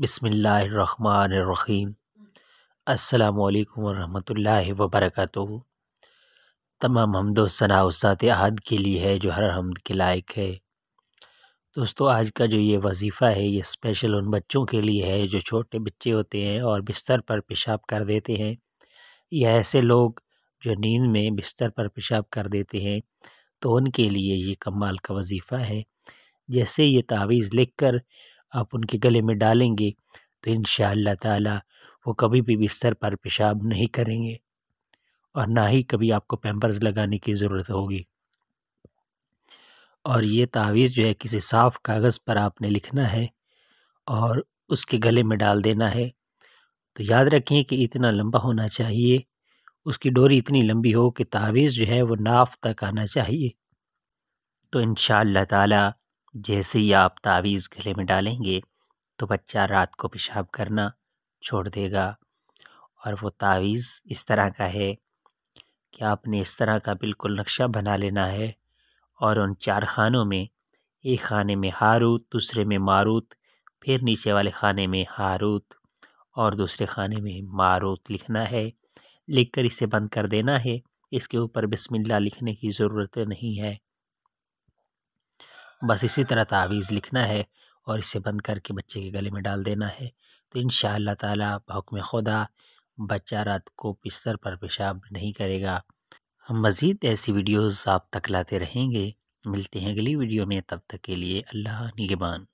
बसमीम् अल्लाम वरहमल वबरक तमाम हमदो सना उसात अहद के लिए है जो हर हमद के लायक है दोस्तों आज का जो ये वजीफ़ा है ये स्पेशल उन बच्चों के लिए है जो छोटे बच्चे होते हैं और बिस्तर पर पेशाब कर देते हैं या ऐसे लोग जो नींद में बिस्तर पर पेशाब कर देते हैं तो उनके लिए ये कमाल का वजीफ़ा है जैसे ये तावीज़ लिख कर आप उनके गले में डालेंगे तो इन ताला वो कभी भी बिस्तर पर पेशाब नहीं करेंगे और ना ही कभी आपको पैम्पर्स लगाने की ज़रूरत होगी और ये तावीज़ जो है किसी साफ़ कागज़ पर आपने लिखना है और उसके गले में डाल देना है तो याद रखिए कि इतना लंबा होना चाहिए उसकी डोरी इतनी लंबी हो कि तावीज़ जो है वो नाफ तक आना चाहिए तो इन ताला जैसे ही आप तावीज़ गले में डालेंगे तो बच्चा रात को पेशाब करना छोड़ देगा और वो तावीज़ इस तरह का है कि आपने इस तरह का बिल्कुल नक्शा बना लेना है और उन चार खानों में एक खाने में हारूत दूसरे में मारूत फिर नीचे वाले खाने में हारूत और दूसरे खाने में मारूत लिखना है लिखकर इसे बंद कर देना है इसके ऊपर बिस्मिल्लाह लिखने की ज़रूरत नहीं है बस इसी तरह तावीज़ लिखना है और इसे बंद करके बच्चे के गले में डाल देना है तो इन ताला हुक्म खुदा बच्चा रात को बिस्तर पर पेशाब नहीं करेगा हम मज़ीद ऐसी वीडियोज़ आप तक लाते रहेंगे मिलते हैं अगली वीडियो में तब तक के लिए अल्लाह निगबान